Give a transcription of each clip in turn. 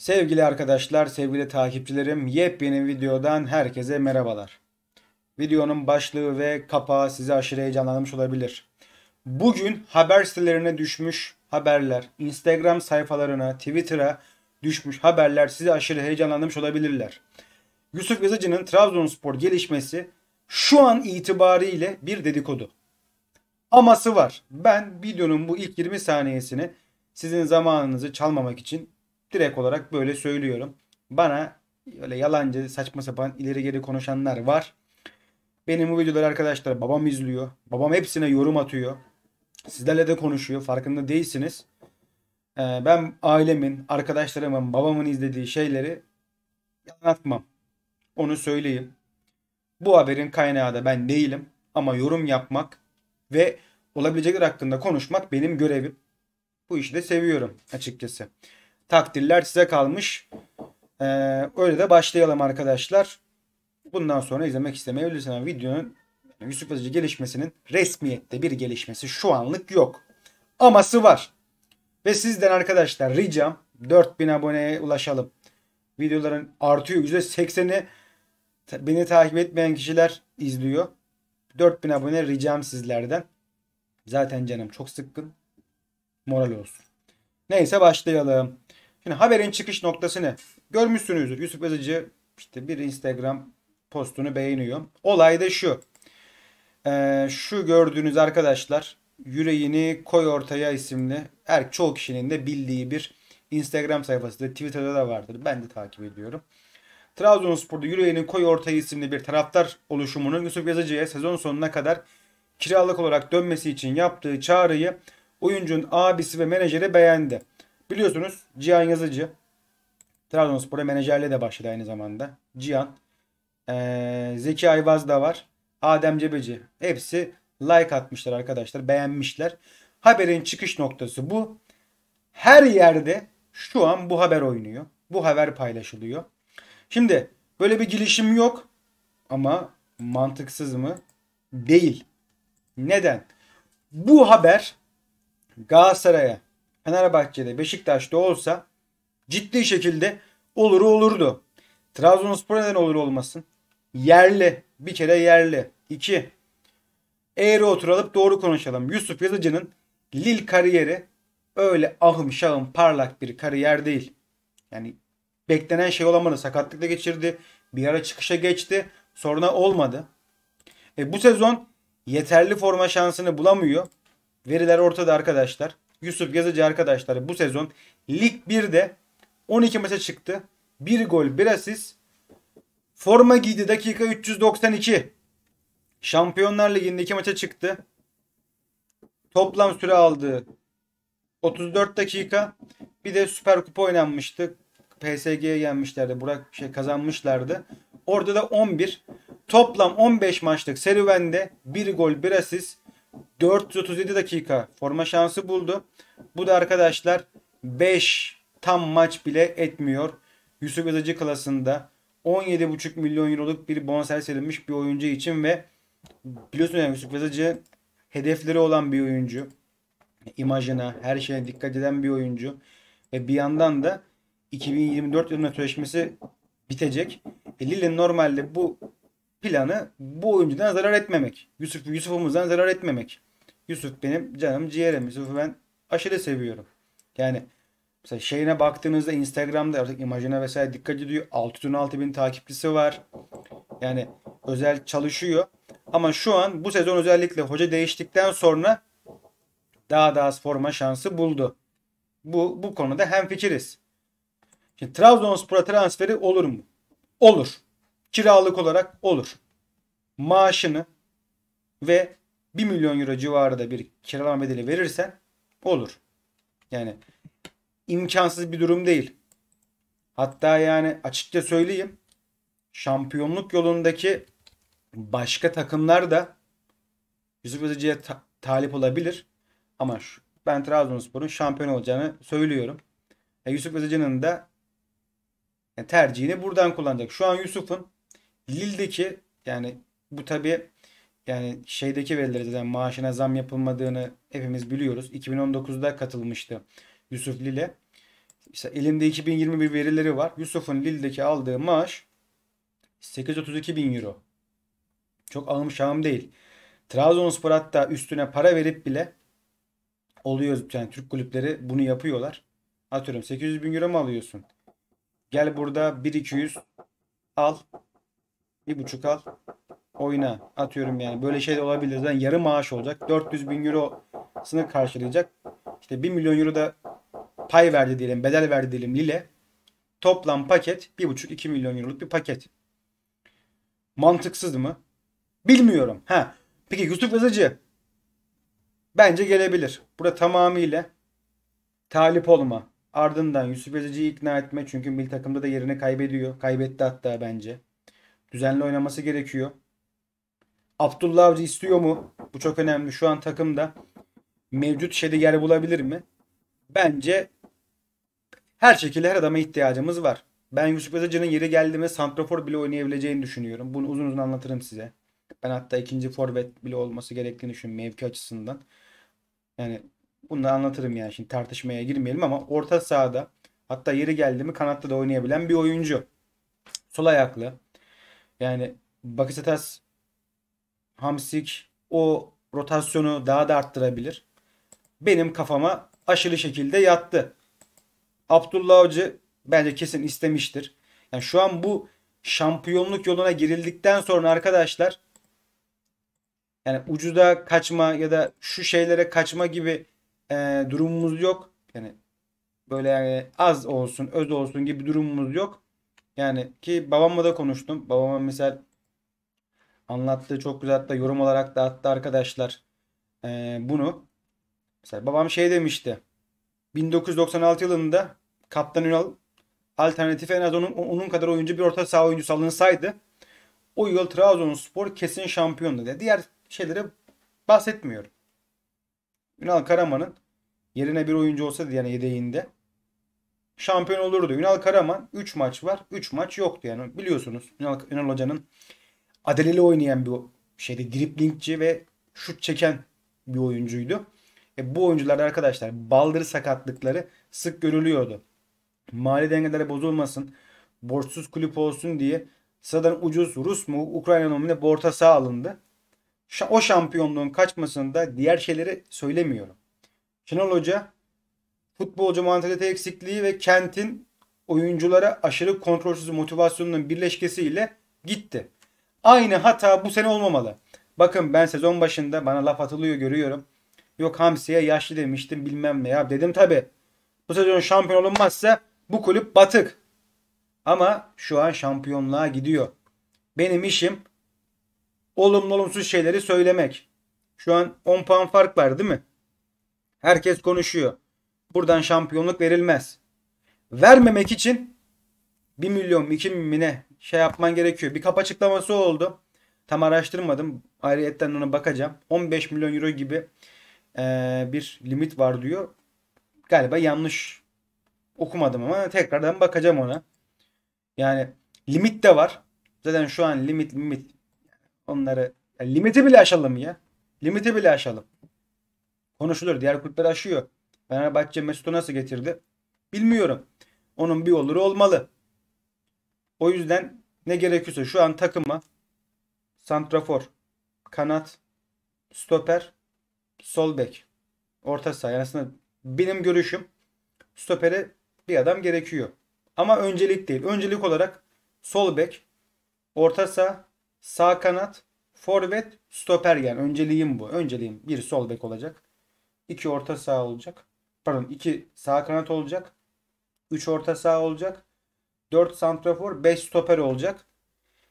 Sevgili arkadaşlar, sevgili takipçilerim, yepyeni videodan herkese merhabalar. Videonun başlığı ve kapağı sizi aşırı heyecanlanmış olabilir. Bugün haber sitelerine düşmüş haberler, Instagram sayfalarına, Twitter'a düşmüş haberler sizi aşırı heyecanlanmış olabilirler. Yusuf Yazıcı'nın Trabzonspor gelişmesi şu an itibariyle bir dedikodu. Aması var. Ben videonun bu ilk 20 saniyesini sizin zamanınızı çalmamak için direkt olarak böyle söylüyorum. Bana öyle yalancı saçma sapan ileri geri konuşanlar var. Benim bu videoları arkadaşlar babam izliyor. Babam hepsine yorum atıyor. Sizlerle de konuşuyor. Farkında değilsiniz. Ee, ben ailemin, arkadaşlarımın, babamın izlediği şeyleri anlatmam. Onu söyleyeyim. Bu haberin kaynağı da ben değilim. Ama yorum yapmak ve olabilecekler hakkında konuşmak benim görevim. Bu işi de seviyorum açıkçası. Takdirler size kalmış. Ee, öyle de başlayalım arkadaşlar. Bundan sonra izlemek istemeyebilirsin. Yani videonun Yusuf Yazıcı gelişmesinin resmiyette bir gelişmesi şu anlık yok. Aması var. Ve sizden arkadaşlar ricam 4000 aboneye ulaşalım. Videoların artıyor. %80'i beni takip etmeyen kişiler izliyor. 4000 abone ricam sizlerden. Zaten canım çok sıkkın. Moral olsun. Neyse başlayalım. Şimdi haberin çıkış noktasını görmüşsünüzdür. Yusuf Yazıcı işte bir Instagram postunu beğeniyor. Olay da şu. Ee, şu gördüğünüz arkadaşlar Yüreğini Koy Ortaya isimli er, çoğu kişinin de bildiği bir Instagram sayfası da, Twitter'da da vardır. Ben de takip ediyorum. Trabzonspor'da Yüreğini Koy Ortaya isimli bir taraftar oluşumunun Yusuf Yazıcı'ya sezon sonuna kadar kiralık olarak dönmesi için yaptığı çağrıyı oyuncunun abisi ve menajeri beğendi. Biliyorsunuz Cihan Yazıcı Trabzonspor'a menajerle de başladı aynı zamanda. Cihan. Ee, Zeki Ayvaz da var. Adem Cebeci. Hepsi like atmışlar arkadaşlar. Beğenmişler. Haberin çıkış noktası bu. Her yerde şu an bu haber oynuyor. Bu haber paylaşılıyor. Şimdi böyle bir girişim yok ama mantıksız mı? Değil. Neden? Bu haber Galatasaray'a Fenerbahçe'de Beşiktaş'ta olsa ciddi şekilde olur olurdu. Trabzonspor neden olur olmasın? Yerli. Bir kere yerli. İki. Eğri oturalım doğru konuşalım. Yusuf Yazıcı'nın Lil kariyeri öyle ahım şahım parlak bir kariyer değil. Yani beklenen şey olamadı. Sakatlıkla geçirdi. Bir ara çıkışa geçti. Sonra olmadı. E, bu sezon yeterli forma şansını bulamıyor. Veriler ortada arkadaşlar. Yusuf Yazıcı arkadaşlar bu sezon Lig 1'de 12 maça çıktı. 1 gol 1 asist. Forma giydi dakika 392. Şampiyonlar Ligi'nde 2 maça çıktı. Toplam süre aldı 34 dakika. Bir de Süper Kupa oynanmıştı. PSG'ye gelmişlerdi Burak şey kazanmışlardı. Orada da 11. Toplam 15 maçlık serüvende 1 gol 1 asist 437 dakika forma şansı buldu. Bu da arkadaşlar 5 tam maç bile etmiyor. Yusuf Yazıcı klasında 17,5 milyon euroluk bir bonservis edilmiş bir oyuncu için ve biliyorsunuz yani Yusuf Yazıcı hedefleri olan bir oyuncu. İmajına, her şeye dikkat eden bir oyuncu. Ve bir yandan da 2024 yılında sözleşmesi bitecek. E Lille normalde bu planı bu oyuncudan zarar etmemek. Yusuf Yusuf'umuzdan zarar etmemek. Yusuf benim canım ciğerim. Yusuf'u ben aşırı seviyorum. Yani mesela şeyine baktığınızda Instagram'da artık imajına vesaire dikkat ediyor. 616 bin takipçisi var. Yani özel çalışıyor. Ama şu an bu sezon özellikle hoca değiştikten sonra daha da az forma şansı buldu. Bu, bu konuda hemfikiriz. Şimdi Trabzonspor'a transferi olur mu? Olur. Kiralık olarak olur. Maaşını ve 1 milyon euro civarında bir kiralama bedeli verirsen olur. Yani imkansız bir durum değil. Hatta yani açıkça söyleyeyim şampiyonluk yolundaki başka takımlar da Yusuf Yazıcı'ya ta- talip olabilir. Ama şu, ben Trabzonspor'un şampiyon olacağını söylüyorum. E, Yusuf de da e, tercihini buradan kullanacak. Şu an Yusuf'un Lille'deki yani bu tabi yani şeydeki verileri zaten maaşına zam yapılmadığını hepimiz biliyoruz. 2019'da katılmıştı Yusuf Lille. İşte elimde 2021 verileri var. Yusuf'un Lille'deki aldığı maaş 832 bin euro. Çok alım şahım değil. Trabzonspor hatta üstüne para verip bile oluyor. Yani Türk kulüpleri bunu yapıyorlar. Atıyorum 800 bin euro mu alıyorsun? Gel burada 1-200 al. 1.5 al oyuna atıyorum yani böyle şey de olabilir. yani yarı maaş olacak. 400 bin euro eurosunu karşılayacak. İşte 1 milyon euro da pay verdi diyelim, bedel verdi diyelim Lille. Toplam paket 1,5-2 milyon euroluk bir paket. Mantıksız mı? Bilmiyorum. Ha. Peki Yusuf Yazıcı bence gelebilir. Burada tamamıyla talip olma. Ardından Yusuf Yazıcı'yı ikna etme. Çünkü bir takımda da yerini kaybediyor. Kaybetti hatta bence. Düzenli oynaması gerekiyor. Abdullah Avcı istiyor mu? Bu çok önemli. Şu an takımda mevcut şeyde yer bulabilir mi? Bence her şekilde her adama ihtiyacımız var. Ben Yusuf Yazıcı'nın yeri geldiğinde santrafor bile oynayabileceğini düşünüyorum. Bunu uzun uzun anlatırım size. Ben hatta ikinci forvet bile olması gerektiğini düşünüyorum mevki açısından. Yani bunu da anlatırım yani şimdi tartışmaya girmeyelim ama orta sahada hatta yeri geldi mi kanatta da oynayabilen bir oyuncu. Sol ayaklı. Yani Bakasetas Hamsik o rotasyonu daha da arttırabilir. Benim kafama aşırı şekilde yattı. Abdullah Avcı bence kesin istemiştir. Yani şu an bu şampiyonluk yoluna girildikten sonra arkadaşlar yani ucuda kaçma ya da şu şeylere kaçma gibi e, durumumuz yok. Yani böyle yani az olsun öz olsun gibi durumumuz yok. Yani ki babamla da konuştum. Babama mesela Anlattığı çok güzel hatta yorum olarak da attı arkadaşlar e, bunu. Mesela babam şey demişti. 1996 yılında Kaptan Ünal alternatif en az onun, onun kadar oyuncu bir orta saha oyuncusu alınsaydı o yıl Trabzonspor kesin şampiyondu diye. Diğer şeylere bahsetmiyorum. Ünal Karaman'ın yerine bir oyuncu olsaydı yani yedeğinde şampiyon olurdu. Ünal Karaman 3 maç var. 3 maç yoktu yani biliyorsunuz. Ünal, Ünal Hoca'nın adeleli oynayan bir şeydi. Driplingci ve şut çeken bir oyuncuydu. E, bu oyuncularda arkadaşlar baldır sakatlıkları sık görülüyordu. Mali dengeleri bozulmasın, borçsuz kulüp olsun diye sıradan ucuz Rus mu Ukrayna nomine borta sağ alındı. O şampiyonluğun kaçmasında diğer şeyleri söylemiyorum. Şenol Hoca futbolcu mantalite eksikliği ve kentin oyunculara aşırı kontrolsüz motivasyonunun birleşkesiyle gitti. Aynı hata bu sene olmamalı. Bakın ben sezon başında bana laf atılıyor görüyorum. Yok Hamsi'ye yaşlı demiştim bilmem ne ya. Dedim tabi. Bu sezon şampiyon olunmazsa bu kulüp batık. Ama şu an şampiyonluğa gidiyor. Benim işim olumlu olumsuz şeyleri söylemek. Şu an 10 puan fark var değil mi? Herkes konuşuyor. Buradan şampiyonluk verilmez. Vermemek için 1 milyon 2 milyon şey yapman gerekiyor. Bir kap açıklaması oldu. Tam araştırmadım. Ayrıyetten ona bakacağım. 15 milyon euro gibi e, bir limit var diyor. Galiba yanlış okumadım ama tekrardan bakacağım ona. Yani limit de var. Zaten şu an limit limit. Onları yani limiti bile aşalım ya. Limiti bile aşalım. Konuşulur. Diğer kulüpler aşıyor. Fenerbahçe Mesut'u nasıl getirdi? Bilmiyorum. Onun bir oluru olmalı. O yüzden ne gerekiyorsa şu an takıma santrafor, kanat, stoper, sol bek, orta saha. Yani aslında benim görüşüm stopere bir adam gerekiyor. Ama öncelik değil. Öncelik olarak sol bek, orta saha, sağ kanat, forvet, stoper yani önceliğim bu. Önceliğim bir sol bek olacak. iki orta saha olacak. Pardon iki sağ kanat olacak. Üç orta saha olacak. 4 santrafor, 5 stoper olacak.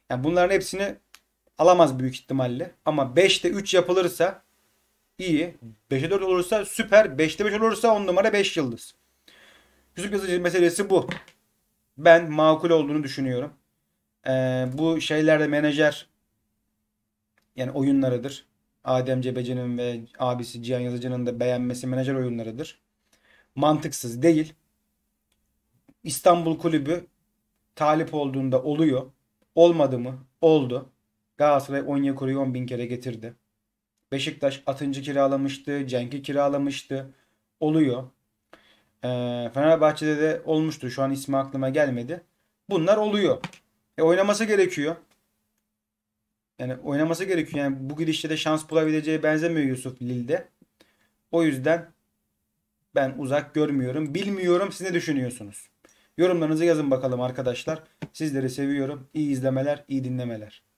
Yani bunların hepsini alamaz büyük ihtimalle. Ama 5'te 3 yapılırsa iyi. 5'e 4 olursa süper. 5'te 5 olursa 10 numara 5 yıldız. Yusuf Yazıcı meselesi bu. Ben makul olduğunu düşünüyorum. Ee, bu şeylerde menajer yani oyunlarıdır. Adem Cebeci'nin ve abisi Cihan Yazıcı'nın da beğenmesi menajer oyunlarıdır. Mantıksız değil. İstanbul Kulübü talip olduğunda oluyor. Olmadı mı? Oldu. Galatasaray Onyekuru'yu 10 bin kere getirdi. Beşiktaş Atıncı kiralamıştı. Cenk'i kiralamıştı. Oluyor. E, Fenerbahçe'de de olmuştu. Şu an ismi aklıma gelmedi. Bunlar oluyor. E, oynaması gerekiyor. Yani oynaması gerekiyor. Yani bu gidişte de şans bulabileceği benzemiyor Yusuf Lille'de. O yüzden ben uzak görmüyorum. Bilmiyorum siz ne düşünüyorsunuz? Yorumlarınızı yazın bakalım arkadaşlar. Sizleri seviyorum. İyi izlemeler, iyi dinlemeler.